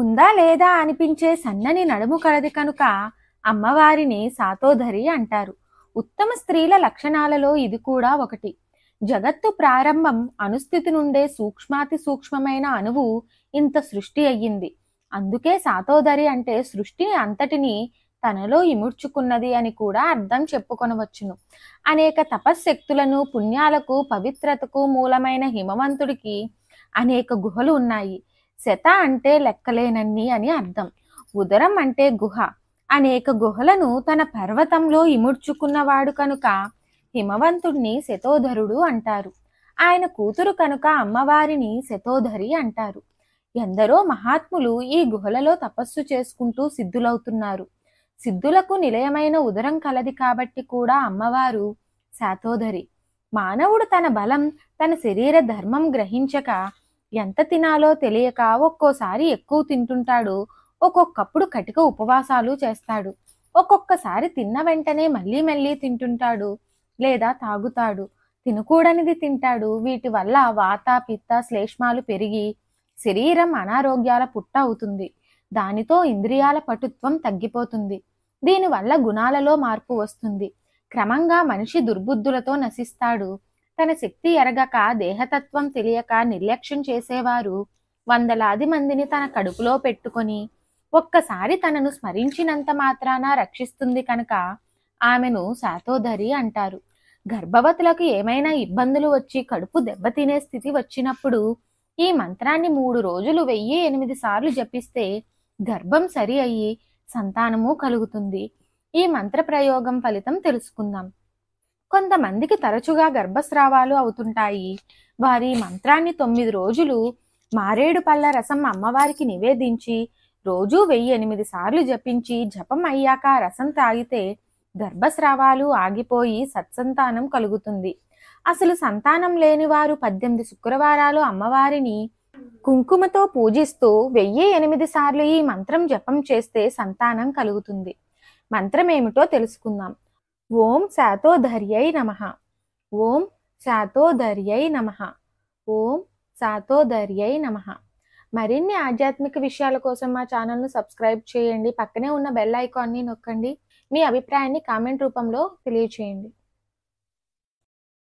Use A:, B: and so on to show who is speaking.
A: ఉందా లేదా అనిపించే సన్నని నడుము కలది కనుక అమ్మవారిని సాతోధరి అంటారు ఉత్తమ స్త్రీల లక్షణాలలో ఇది కూడా ఒకటి జగత్తు ప్రారంభం అనుస్థితి నుండే సూక్ష్మాతి సూక్ష్మమైన అణువు ఇంత సృష్టి అయ్యింది అందుకే సాతోదరి అంటే సృష్టి అంతటిని తనలో ఇముడ్చుకున్నది అని కూడా అర్థం చెప్పుకొనవచ్చును అనేక తపశ్శక్తులను పుణ్యాలకు పవిత్రతకు మూలమైన హిమవంతుడికి అనేక గుహలు ఉన్నాయి శత అంటే లెక్కలేనన్ని అని అర్థం ఉదరం అంటే గుహ అనేక గుహలను తన పర్వతంలో ఇముడ్చుకున్నవాడు కనుక హిమవంతుణ్ణి శతోధరుడు అంటారు ఆయన కూతురు కనుక అమ్మవారిని శతోధరి అంటారు ఎందరో మహాత్ములు ఈ గుహలలో తపస్సు చేసుకుంటూ సిద్ధులవుతున్నారు సిద్ధులకు నిలయమైన ఉదరం కలది కాబట్టి కూడా అమ్మవారు శాతోధరి మానవుడు తన బలం తన శరీర ధర్మం గ్రహించక ఎంత తినాలో తెలియక ఒక్కోసారి ఎక్కువ తింటుంటాడు ఒక్కొక్కప్పుడు కటిక ఉపవాసాలు చేస్తాడు ఒక్కొక్కసారి తిన్న వెంటనే మళ్ళీ మళ్ళీ తింటుంటాడు లేదా తాగుతాడు తినకూడనిది తింటాడు వీటి వల్ల వాత పిత్త శ్లేష్మాలు పెరిగి శరీరం అనారోగ్యాల పుట్ట అవుతుంది దానితో ఇంద్రియాల పటుత్వం తగ్గిపోతుంది దీనివల్ల గుణాలలో మార్పు వస్తుంది క్రమంగా మనిషి దుర్బుద్ధులతో నశిస్తాడు తన శక్తి ఎరగక దేహతత్వం తెలియక నిర్లక్ష్యం చేసేవారు వందలాది మందిని తన కడుపులో పెట్టుకొని ఒక్కసారి తనను స్మరించినంత మాత్రాన రక్షిస్తుంది కనుక ఆమెను శాతోధరి అంటారు గర్భవతులకు ఏమైనా ఇబ్బందులు వచ్చి కడుపు దెబ్బతినే స్థితి వచ్చినప్పుడు ఈ మంత్రాన్ని మూడు రోజులు వెయ్యి ఎనిమిది సార్లు జపిస్తే గర్భం సరి అయ్యి సంతానము కలుగుతుంది ఈ మంత్ర ప్రయోగం ఫలితం తెలుసుకుందాం కొంతమందికి తరచుగా గర్భస్రావాలు అవుతుంటాయి వారి మంత్రాన్ని తొమ్మిది రోజులు మారేడు పళ్ళ రసం అమ్మవారికి నివేదించి రోజూ వెయ్యి ఎనిమిది సార్లు జపించి జపం అయ్యాక రసం తాగితే గర్భస్రావాలు ఆగిపోయి సత్సంతానం కలుగుతుంది అసలు సంతానం లేని వారు పద్దెనిమిది శుక్రవారాలు అమ్మవారిని కుంకుమతో పూజిస్తూ వెయ్యి ఎనిమిది సార్లు ఈ మంత్రం జపం చేస్తే సంతానం కలుగుతుంది మంత్రం ఏమిటో తెలుసుకుందాం ఓం శాతోధర్యై నమ ఓం శాతోధర్యై నమ ఓం శాతోధర్యై నమ మరిన్ని ఆధ్యాత్మిక విషయాల కోసం మా ఛానల్ను సబ్స్క్రైబ్ చేయండి పక్కనే ఉన్న బెల్ ఐకాన్ని నొక్కండి మీ అభిప్రాయాన్ని కామెంట్ రూపంలో తెలియచేయండి